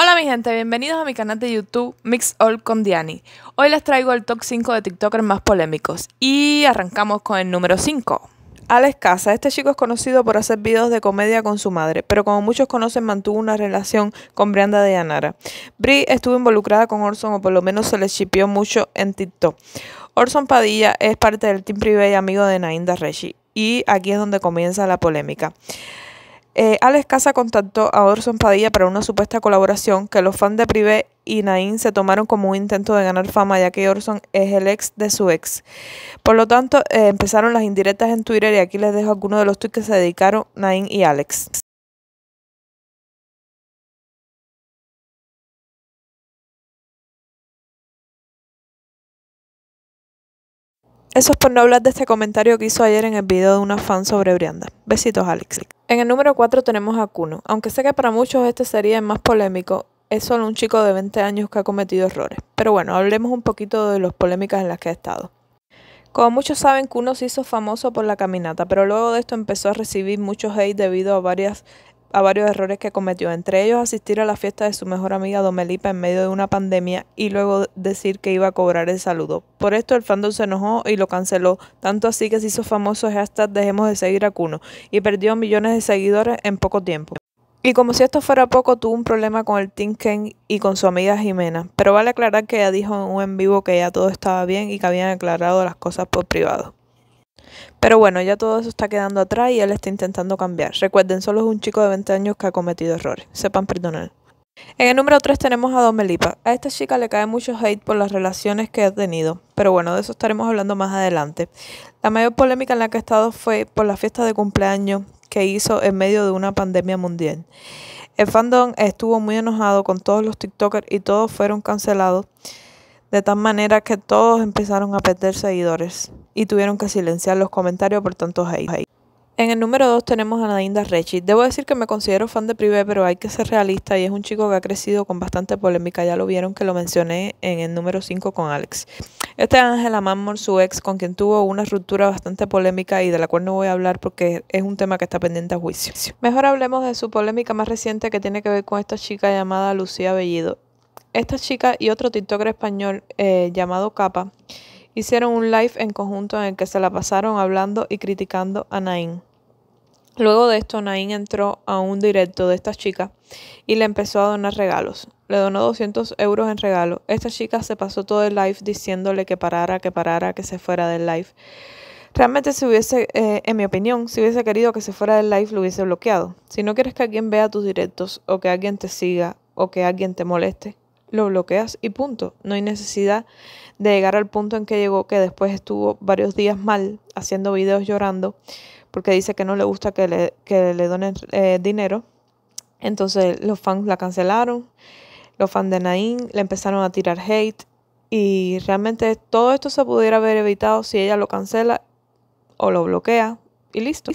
Hola mi gente, bienvenidos a mi canal de YouTube Mix All con Diani. Hoy les traigo el top 5 de TikTokers más polémicos y arrancamos con el número 5. Alex Casa, este chico es conocido por hacer videos de comedia con su madre, pero como muchos conocen mantuvo una relación con Brianda de Yanara. Bri estuvo involucrada con Orson o por lo menos se le chipió mucho en TikTok. Orson Padilla es parte del team privé y amigo de Nainda Reggie y aquí es donde comienza la polémica. Eh, Alex Casa contactó a Orson Padilla para una supuesta colaboración que los fans de Privé y Nain se tomaron como un intento de ganar fama, ya que Orson es el ex de su ex. Por lo tanto, eh, empezaron las indirectas en Twitter y aquí les dejo algunos de los tweets que se dedicaron Nain y Alex. Eso es por no hablar de este comentario que hizo ayer en el video de una fan sobre Brianda. Besitos, Alex. En el número 4 tenemos a Kuno. Aunque sé que para muchos este sería el más polémico, es solo un chico de 20 años que ha cometido errores. Pero bueno, hablemos un poquito de las polémicas en las que ha estado. Como muchos saben, Kuno se hizo famoso por la caminata, pero luego de esto empezó a recibir muchos hate debido a varias a varios errores que cometió, entre ellos asistir a la fiesta de su mejor amiga Domelipa en medio de una pandemia y luego decir que iba a cobrar el saludo. Por esto el fandom se enojó y lo canceló, tanto así que se hizo famoso hasta dejemos de seguir a Cuno, y perdió millones de seguidores en poco tiempo. Y como si esto fuera poco, tuvo un problema con el Team Ken y con su amiga Jimena, pero vale aclarar que ella dijo en un en vivo que ya todo estaba bien y que habían aclarado las cosas por privado. Pero bueno, ya todo eso está quedando atrás y él está intentando cambiar. Recuerden, solo es un chico de 20 años que ha cometido errores. Sepan perdonar. En el número 3 tenemos a Domelipa. A esta chica le cae mucho hate por las relaciones que ha tenido, pero bueno, de eso estaremos hablando más adelante. La mayor polémica en la que ha estado fue por la fiesta de cumpleaños que hizo en medio de una pandemia mundial. El fandom estuvo muy enojado con todos los TikTokers y todos fueron cancelados de tal manera que todos empezaron a perder seguidores y tuvieron que silenciar los comentarios por tantos hate. En el número 2 tenemos a Nadinda Rechi. Debo decir que me considero fan de Privé, pero hay que ser realista y es un chico que ha crecido con bastante polémica. Ya lo vieron que lo mencioné en el número 5 con Alex. Este es Ángela Mamor, su ex, con quien tuvo una ruptura bastante polémica y de la cual no voy a hablar porque es un tema que está pendiente a juicio. Mejor hablemos de su polémica más reciente que tiene que ver con esta chica llamada Lucía Bellido. Esta chica y otro TikToker español eh, llamado Capa hicieron un live en conjunto en el que se la pasaron hablando y criticando a Nain. Luego de esto, Nain entró a un directo de esta chica y le empezó a donar regalos. Le donó 200 euros en regalo. Esta chica se pasó todo el live diciéndole que parara, que parara, que se fuera del live. Realmente si hubiese, eh, en mi opinión, si hubiese querido que se fuera del live, lo hubiese bloqueado. Si no quieres que alguien vea tus directos o que alguien te siga o que alguien te moleste, lo bloqueas y punto. No hay necesidad de llegar al punto en que llegó, que después estuvo varios días mal haciendo videos llorando, porque dice que no le gusta que le, que le donen eh, dinero. Entonces los fans la cancelaron, los fans de Nain le empezaron a tirar hate y realmente todo esto se pudiera haber evitado si ella lo cancela o lo bloquea y listo.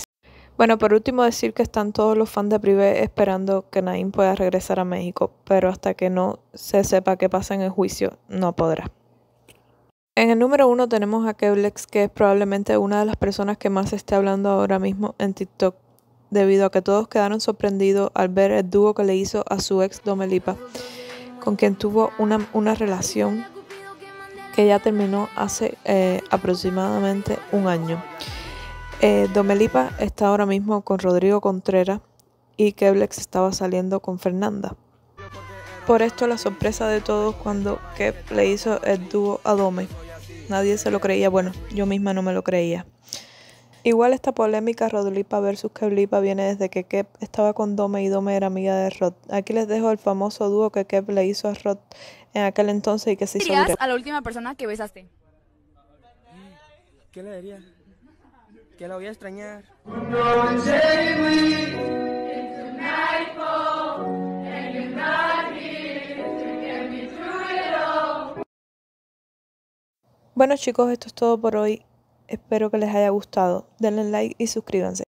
Bueno, por último decir que están todos los fans de Privé esperando que Naim pueda regresar a México, pero hasta que no se sepa qué pasa en el juicio, no podrá. En el número uno tenemos a Keblex, que es probablemente una de las personas que más esté hablando ahora mismo en TikTok, debido a que todos quedaron sorprendidos al ver el dúo que le hizo a su ex Domelipa, con quien tuvo una, relación que ya terminó hace eh, aproximadamente un año. Eh, Domelipa está ahora mismo con Rodrigo Contreras y Keblex estaba saliendo con Fernanda. Por esto la sorpresa de todos cuando Kev le hizo el dúo a Dome. Nadie se lo creía, bueno, yo misma no me lo creía. Igual esta polémica Rodolipa versus Keblipa viene desde que Kev estaba con Dome y Dome era amiga de Rod. Aquí les dejo el famoso dúo que Kev le hizo a Rod en aquel entonces y que se hizo. a la última persona que besaste? ¿Qué le dirías? que la voy a extrañar. Bueno chicos, esto es todo por hoy. Espero que les haya gustado. Denle like y suscríbanse.